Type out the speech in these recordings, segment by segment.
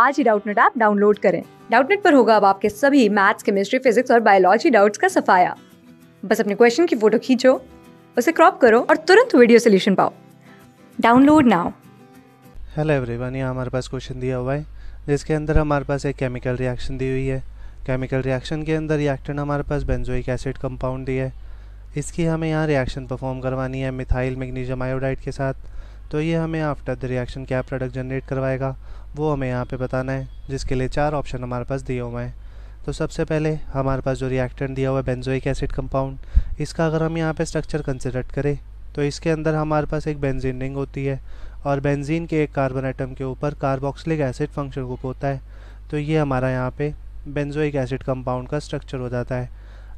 आज ही Doubtnut app download करें डाउटनेट पर होगा अब आपके सभी मैथ्स केमिस्ट्री फिजिक्स और बायोलॉजी डाउट्स का सफाया बस अपने क्वेश्चन की फोटो खींचो उसे क्रॉप करो और तुरंत वीडियो सोल्यूशन पाओ डाउनलोड नाउ हेलो एवरीवन ये हमारे पास क्वेश्चन दिया हुआ है जिसके अंदर हमारे पास एक केमिकल रिएक्शन दी हुई है केमिकल रिएक्शन के अंदर रिएक्टेंट हमारे पास बेंजोइक एसिड कंपाउंड दिया है इसकी हमें यहाँ रिएक्शन परफॉर्म करवानी है मिथाइल मैग्नीशियम आयोडाइड के साथ तो ये हमें आफ्टर द रिएक्शन क्या प्रोडक्ट जनरेट करवाएगा वो हमें यहाँ पे बताना है जिसके लिए चार ऑप्शन हमारे पास दिए हुए हैं तो सबसे पहले हमारे पास जो रिएक्टेंट दिया हुआ है बेंजोइक एसिड कंपाउंड इसका अगर हम यहाँ पे स्ट्रक्चर कंसिडर करें तो इसके अंदर हमारे पास एक बेंजीन रिंग होती है और बेंजीन के एक कार्बन आइटम के ऊपर कार्बोक्सिलिक एसिड फंक्शन ग्रुप होता है तो ये हमारा यहाँ पर बेंजोइक एसिड कंपाउंड का स्ट्रक्चर हो जाता है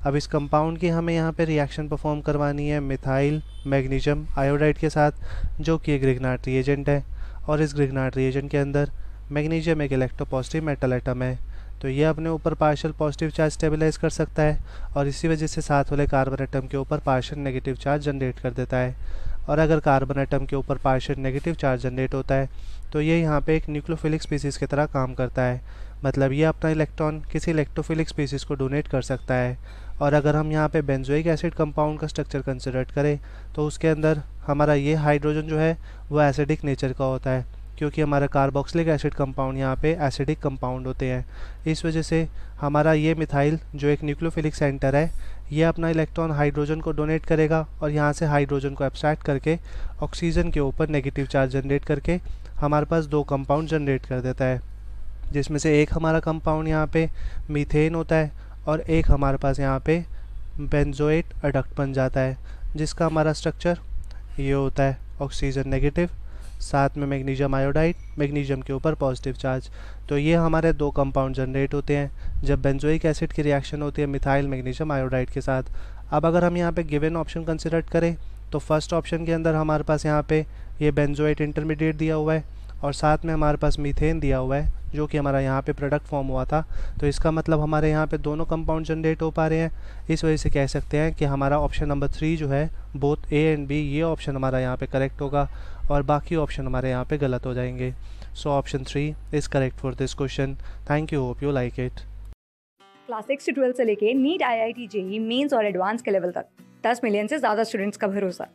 अब इस कंपाउंड की हमें यहाँ पे रिएक्शन परफॉर्म करवानी है मिथाइल मैग्नीशियम आयोडाइड के साथ जो कि एक ग्रिगनाट रिएजेंट है और इस ग्रिगनाट रिएजेंट के अंदर मैग्नीशियम एक इलेक्ट्रो पॉजिटिव मेटल आइटम है तो ये अपने ऊपर पार्शियल पॉजिटिव चार्ज स्टेबलाइज कर सकता है और इसी वजह से साथ वाले कार्बन आइटम के ऊपर पार्शियल नेगेटिव चार्ज जनरेट कर देता है और अगर कार्बन एटम के ऊपर पार्शियल नेगेटिव चार्ज जनरेट होता है तो ये यहाँ पे एक न्यूक्लोफिलिक स्पीसीज़ की तरह काम करता है मतलब ये अपना इलेक्ट्रॉन किसी इलेक्ट्रोफिलिक स्पीसीज़ को डोनेट कर सकता है और अगर हम यहाँ पे बेंजोइक एसिड कंपाउंड का स्ट्रक्चर कंसिडर करें तो उसके अंदर हमारा ये हाइड्रोजन जो है वो एसिडिक नेचर का होता है क्योंकि हमारा कार्बोक्सिलिक एसिड कंपाउंड यहाँ पे एसिडिक कंपाउंड होते हैं इस वजह से हमारा ये मिथाइल जो एक न्यूक्लियोफिलिक सेंटर है ये अपना इलेक्ट्रॉन हाइड्रोजन को डोनेट करेगा और यहाँ से हाइड्रोजन को एब्सट्रैक्ट करके ऑक्सीजन के ऊपर नेगेटिव चार्ज जनरेट करके हमारे पास दो कंपाउंड जनरेट कर देता है जिसमें से एक हमारा कंपाउंड यहाँ पर मीथेन होता है और एक हमारे पास यहाँ पर बेंजोएट अडक्ट बन जाता है जिसका हमारा स्ट्रक्चर ये होता है ऑक्सीजन नेगेटिव साथ में मैग्नीशियम आयोडाइड मैग्नीशियम के ऊपर पॉजिटिव चार्ज तो ये हमारे दो कंपाउंड जनरेट होते हैं जब बेंजोइक एसिड की रिएक्शन होती है मिथाइल मैग्नीशियम आयोडाइड के साथ अब अगर हम यहाँ पे गिवन ऑप्शन कंसिडर करें तो फर्स्ट ऑप्शन के अंदर हमारे पास यहाँ पे ये बेंजोइट इंटरमीडिएट दिया हुआ है और साथ में हमारे पास मीथेन दिया हुआ है जो कि हमारा यहाँ पे प्रोडक्ट फॉर्म हुआ था तो इसका मतलब हमारे यहाँ पे दोनों कंपाउंड जनरेट हो पा रहे हैं इस वजह से कह सकते हैं कि हमारा ऑप्शन नंबर थ्री जो है बोथ ए एंड बी ये ऑप्शन हमारा यहाँ पे करेक्ट होगा और बाकी ऑप्शन हमारे यहाँ पे गलत हो जाएंगे so option three is correct for this question thank you hope you like it class six से ट्वेल्थ से लेके NEET I I T JEE mains और एडवांस के लेवल तक दस मिलियन से ज़्यादा स्टूडेंट्स का भरोसा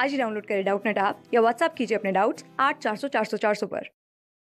आज ही डाउनलोड करें डाउट नेट या व्हाट्सअप कीजिए अपने डाउट्स आठ चार सौ चार सौ चार सौ पर